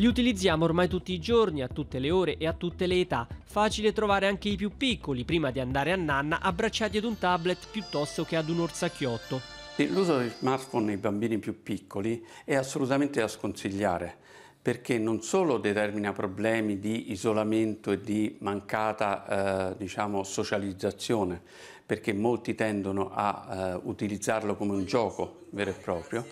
Li utilizziamo ormai tutti i giorni, a tutte le ore e a tutte le età. Facile trovare anche i più piccoli, prima di andare a nanna, abbracciati ad un tablet piuttosto che ad un orsacchiotto. L'uso degli smartphone nei bambini più piccoli è assolutamente da sconsigliare perché non solo determina problemi di isolamento e di mancata eh, diciamo, socializzazione, perché molti tendono a eh, utilizzarlo come un gioco vero e proprio,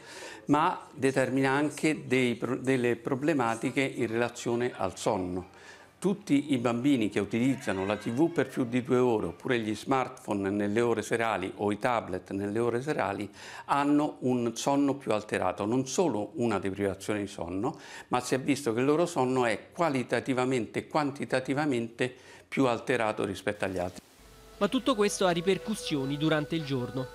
ma determina anche dei, delle problematiche in relazione al sonno tutti i bambini che utilizzano la tv per più di due ore oppure gli smartphone nelle ore serali o i tablet nelle ore serali hanno un sonno più alterato, non solo una deprivazione di sonno, ma si è visto che il loro sonno è qualitativamente e quantitativamente più alterato rispetto agli altri. Ma tutto questo ha ripercussioni durante il giorno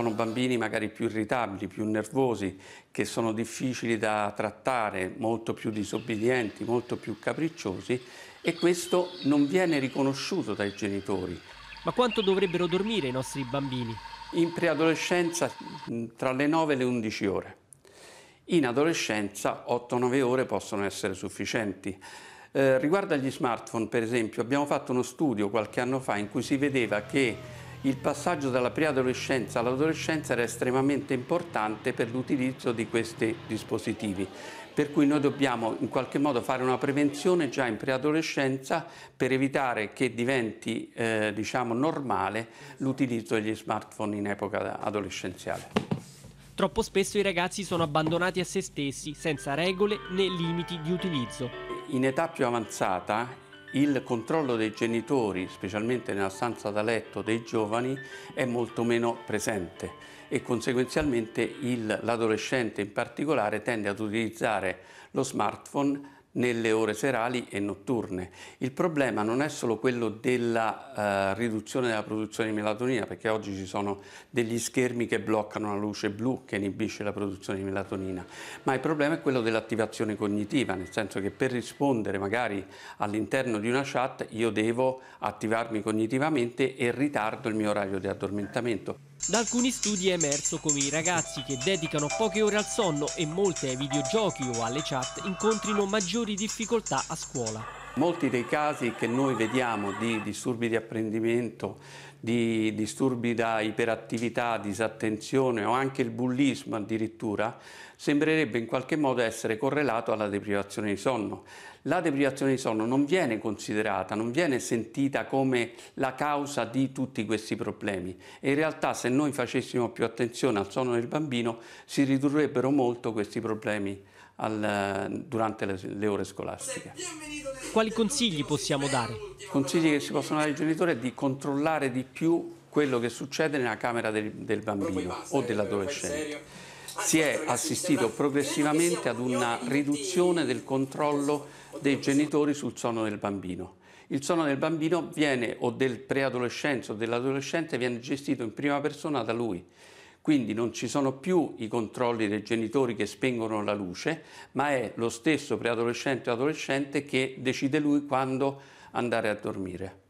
sono bambini magari più irritabili, più nervosi, che sono difficili da trattare, molto più disobbedienti, molto più capricciosi e questo non viene riconosciuto dai genitori. Ma quanto dovrebbero dormire i nostri bambini? In preadolescenza mm, tra le 9 e le 11 ore. In adolescenza 8-9 ore possono essere sufficienti. Eh, riguardo agli smartphone, per esempio, abbiamo fatto uno studio qualche anno fa in cui si vedeva che il passaggio dalla preadolescenza all'adolescenza era estremamente importante per l'utilizzo di questi dispositivi. Per cui noi dobbiamo in qualche modo fare una prevenzione già in preadolescenza per evitare che diventi eh, diciamo, normale l'utilizzo degli smartphone in epoca adolescenziale. Troppo spesso i ragazzi sono abbandonati a se stessi, senza regole né limiti di utilizzo. In età più avanzata il controllo dei genitori, specialmente nella stanza da letto dei giovani, è molto meno presente e conseguenzialmente l'adolescente in particolare tende ad utilizzare lo smartphone nelle ore serali e notturne. Il problema non è solo quello della eh, riduzione della produzione di melatonina, perché oggi ci sono degli schermi che bloccano la luce blu che inibisce la produzione di melatonina, ma il problema è quello dell'attivazione cognitiva, nel senso che per rispondere magari all'interno di una chat io devo attivarmi cognitivamente e ritardo il mio orario di addormentamento. Da alcuni studi è emerso come i ragazzi che dedicano poche ore al sonno e molte ai videogiochi o alle chat incontrino maggiori difficoltà a scuola. Molti dei casi che noi vediamo di disturbi di apprendimento, di disturbi da iperattività, disattenzione o anche il bullismo addirittura, sembrerebbe in qualche modo essere correlato alla deprivazione di sonno. La deprivazione di sonno non viene considerata, non viene sentita come la causa di tutti questi problemi e in realtà se noi facessimo più attenzione al sonno del bambino si ridurrebbero molto questi problemi al, durante le, le, ore scolastiche. Quali consigli possiamo dare? I Consigli che si possono dare ai genitori è di controllare di più quello che succede nella camera del, del bambino o dell'adolescente. Si è assistito progressivamente ad una riduzione del controllo dei genitori sul sonno del bambino. Il sonno del bambino viene, o del preadolescente o dell'adolescente, viene gestito in prima persona da lui quindi non ci sono più i controlli dei genitori che spengono la luce, ma è lo stesso preadolescente o adolescente che decide lui quando andare a dormire.